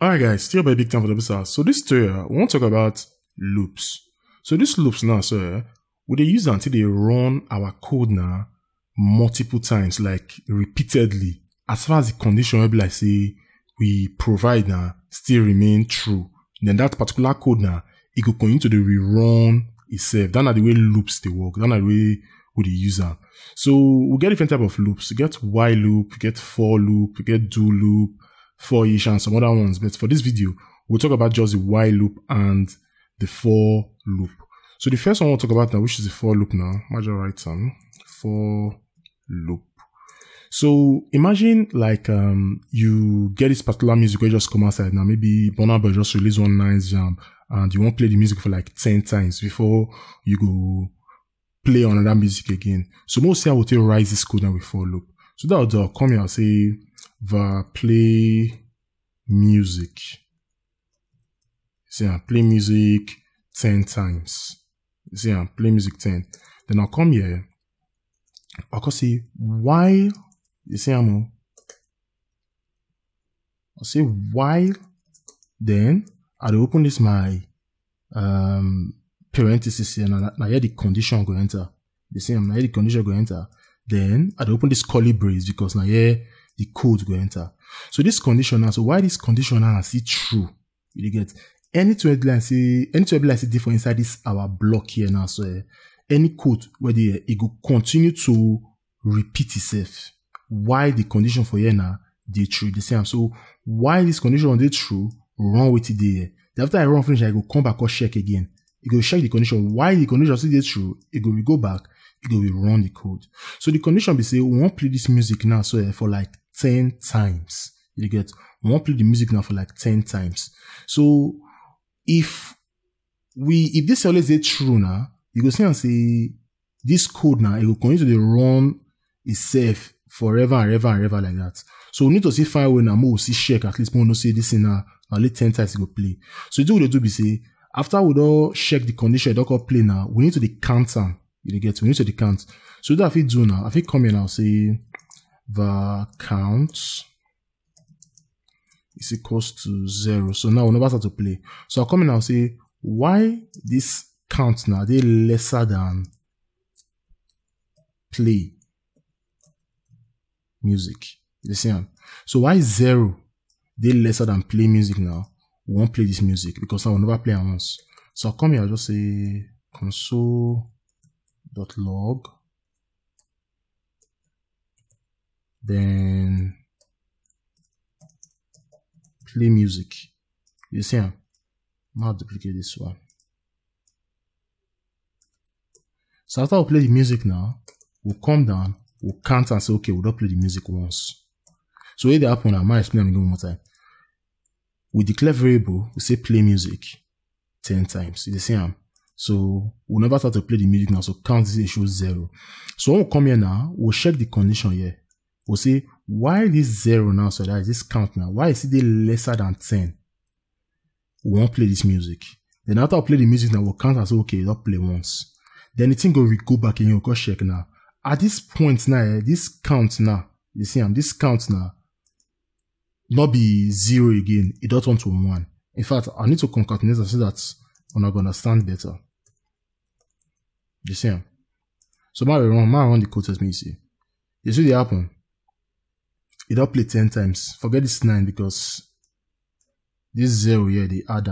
Alright guys, still by Big Time for the Business. So this story, I uh, want to talk about loops. So these loops now, sir, we they use until they run our code now multiple times, like repeatedly. As far as the condition will be like say we provide now still remain true. Then that particular code now, it could continue to the rerun itself. That's not the way loops they work. That's not the way with the user. So we get different type of loops. We get while loop, get for loop, get do loop, for-ish and some other ones. But for this video, we'll talk about just the while loop and the for loop. So the first one we'll talk about now, which is the for loop now, major right term, for loop. So imagine like um, you get this particular music where you just come outside now. Maybe Bonner just release one nice jam and you won't play the music for like 10 times before you go play another music again. So most here will tell rise this code now with for loop. So that will here, I'll come here and say va play music. See, I play music 10 times. See, I play music 10. Then I'll come here. I'll go see while, you see, I'm, I'll say while, then I'll open this my, um, parenthesis here, and I hear the condition go enter. The same, I hear the condition go enter. Then I'd open this curly brace because now here the code go enter. So this conditional, so why this conditional is it true? You get any two headline see any two headline see different inside this our block here now. So uh, any code where the it go continue to repeat itself. Why the condition for here now they true the same. So why this condition they true? Run with it there. After I run finish, I go come back or check again. It go check the condition. Why the condition still they true? It e go we go back. It e go we run the code. So the condition be say we want play this music now. So uh, for like 10 times. You get, we won't play the music now for like 10 times. So if we, if this always is true now, you go see and say, this code now, it will continue to the run itself forever and ever and ever like that. So we need to see find way now, we see check, at least we know see this in a only 10 times you go play. So do what they do be say, after we don't check the condition, don't go play now, we need to the count You get, we need to the count. So that if we do now, if we come here now, say, the count is equals to zero. So now we never start to play. So I'll come in and say, why this count now, they lesser than play music. You see? So why zero? They lesser than play music now. We won't play this music because I will never play once. So I'll come here, I'll just say console.log then play music you see I'm not duplicate this one so after we play the music now we'll come down we'll count and say okay we'll not play the music once so it happened i might explain again one more time we declare variable we say play music 10 times you see I'm so we'll never start to play the music now. So count this issue zero. So when we come here now, we'll check the condition here we'll say, why this 0 now, so that is this count now, why is it lesser than 10? We won't play this music. Then after I play the music now, we'll count as okay, don't play once. Then the thing go, go back and you'll go check now. At this point now, eh, this count now, you see, I'm um, this count now, not be zero again. It don't want to one. In fact, I need to concatenate say that I'm not gonna understand better. You see, um, so my run, my run the code as me see. You see the happen? You don't play 10 times. Forget this 9 because this 0 here, they add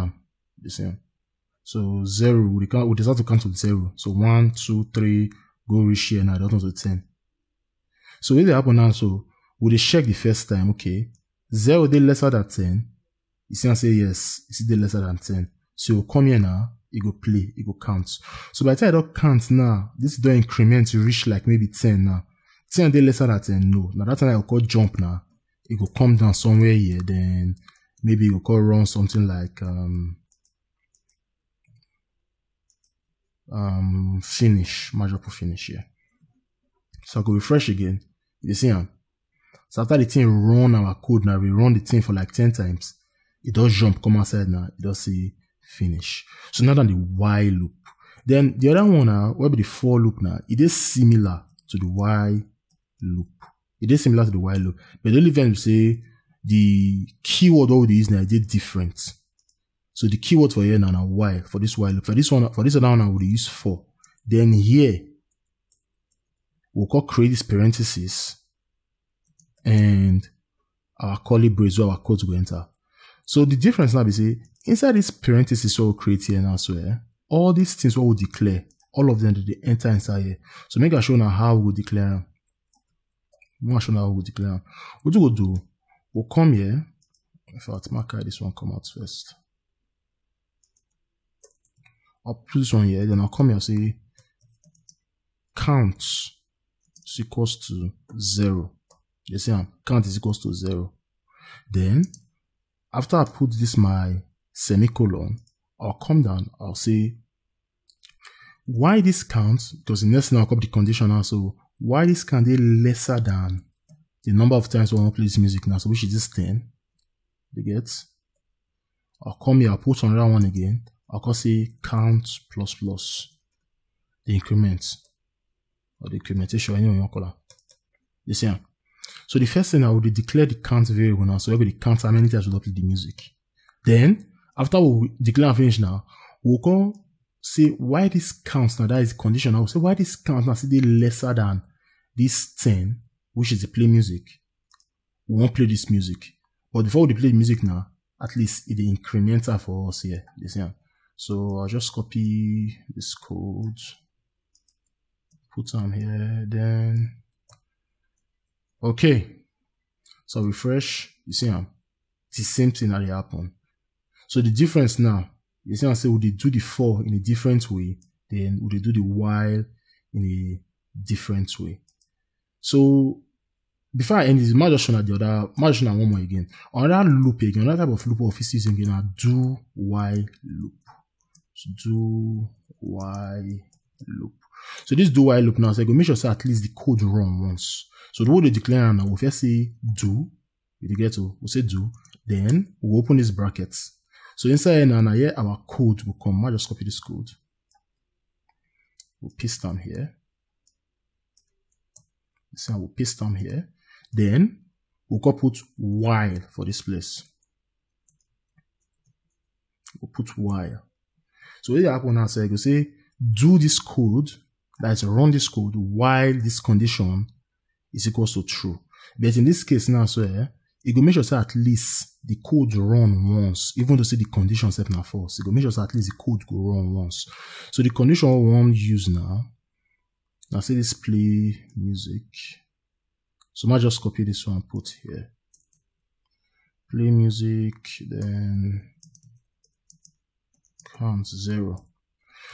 The same. So 0, we, can't, we decide to count to 0. So 1, 2, 3, go reach here now. That was to 10. So when will happen now, so we we'll check the first time, okay. 0 they lesser than 10. You see and say yes, it's see lesser than 10. So you come here now, you go play, you go count. So by the time I don't count now, this don't increment, you reach like maybe 10 now see I dey lesser than 10, no. Now that time I will call jump now. It will come down somewhere here, then maybe it will call run something like um um finish, Major for finish here. So I go refresh again. You see am. So after the thing run our code now, we run the thing for like 10 times. It does jump, come outside now, it does say finish. So now than the while loop. Then the other one now, will be the for loop now. It is similar to the while loop. It is similar to the while loop, but the only thing I say the keyword over the is now did different. So the keyword for here now, now why for this while loop for this one for this one I would use for. Then here we'll call create this parenthesis and our curly brace where our code will enter. So the difference now is inside this parenthesis we'll create here now so here, eh, all these things what we will declare all of them they enter inside here. So make a show now how we will declare one should now go the player. What do we do? We'll come here. In fact, mark this one come out first. I'll put this one here, then I'll come here and say count is equals to zero. You see, um, count is equals to zero. Then after I put this my semicolon, I'll come down, I'll say why this counts, because the next thing I'll copy the conditional, so why is they lesser than the number of times play this music now? So which is this 10? They get. I'll come here, I'll put another one again. I'll call say count plus plus the increment or the incrementation, anyway, you call You see? So the first thing I would declare the count variable now. So every count, how many times we play the music. Then after we declare and finish now, we'll come say why this counts now, that is conditional. So say why this counts now, see the lesser than this 10, which is the play music. We won't play this music. But before we play the music now, at least it incremental for us here. This here. So I'll just copy this code, put on here, then okay. So refresh, you see, the same thing that happened. So the difference now you see what i say, Would they do the for in a different way? Then would they do the while in a different way? So before I end this, I'm just showing the other, I'm just showing one more again. Another loop again, another type of loop of is again, are do while loop. So do while loop. So this do while loop now, so I go make sure so at least the code run once. So the way they declare now, if I say do, you get to, we say do, then we we'll open these brackets. So inside now, here our code will come. I'll just copy this code. We'll paste down here. So I will paste down here. Then we'll go put while for this place. We'll put while. So what happen now, so you say do this code, that is run this code while this condition is equal to true. But in this case now, so here, it go make sure say at least the code run once even though say the condition set now false It go make sure say at least the code go run once so the condition we wan use now Now say this play music so I just copy this one and put here play music then count zero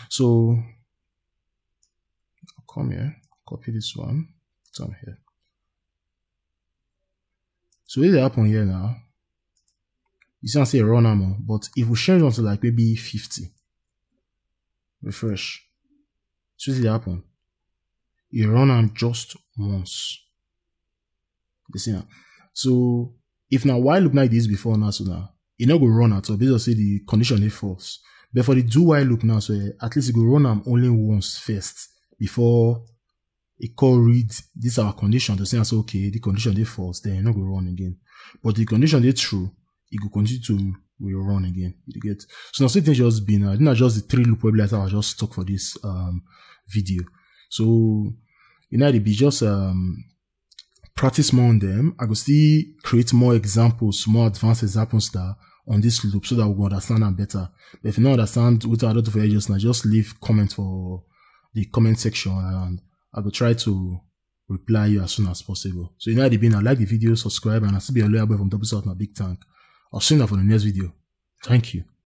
so I'll come here copy this one on here so what happened here now. You see, I say run ammo, but if we change on to like maybe 50, refresh. So this happen. You run am just once. You see now. So if now why look like this before now, so now it not go run at all. Basically, say the condition is false. But for the do while loop now, so eh, at least it go run am only once first before it call read this are our condition to say and okay the condition they false then you're not going to run again but the condition they true it will continue to will run again you get so now something just been uh, not just the three loop web letter i just stuck for this um video so you know it be just um practice more on them i could still create more examples more advanced examples that on this loop so that we understand them better but if you don't understand what i do for you just now just leave comment for the comment section and I will try to reply you as soon as possible. So you know how they be Like the video, subscribe, and I'll see you later from Double South Big Tank. I'll see you now for the next video. Thank you.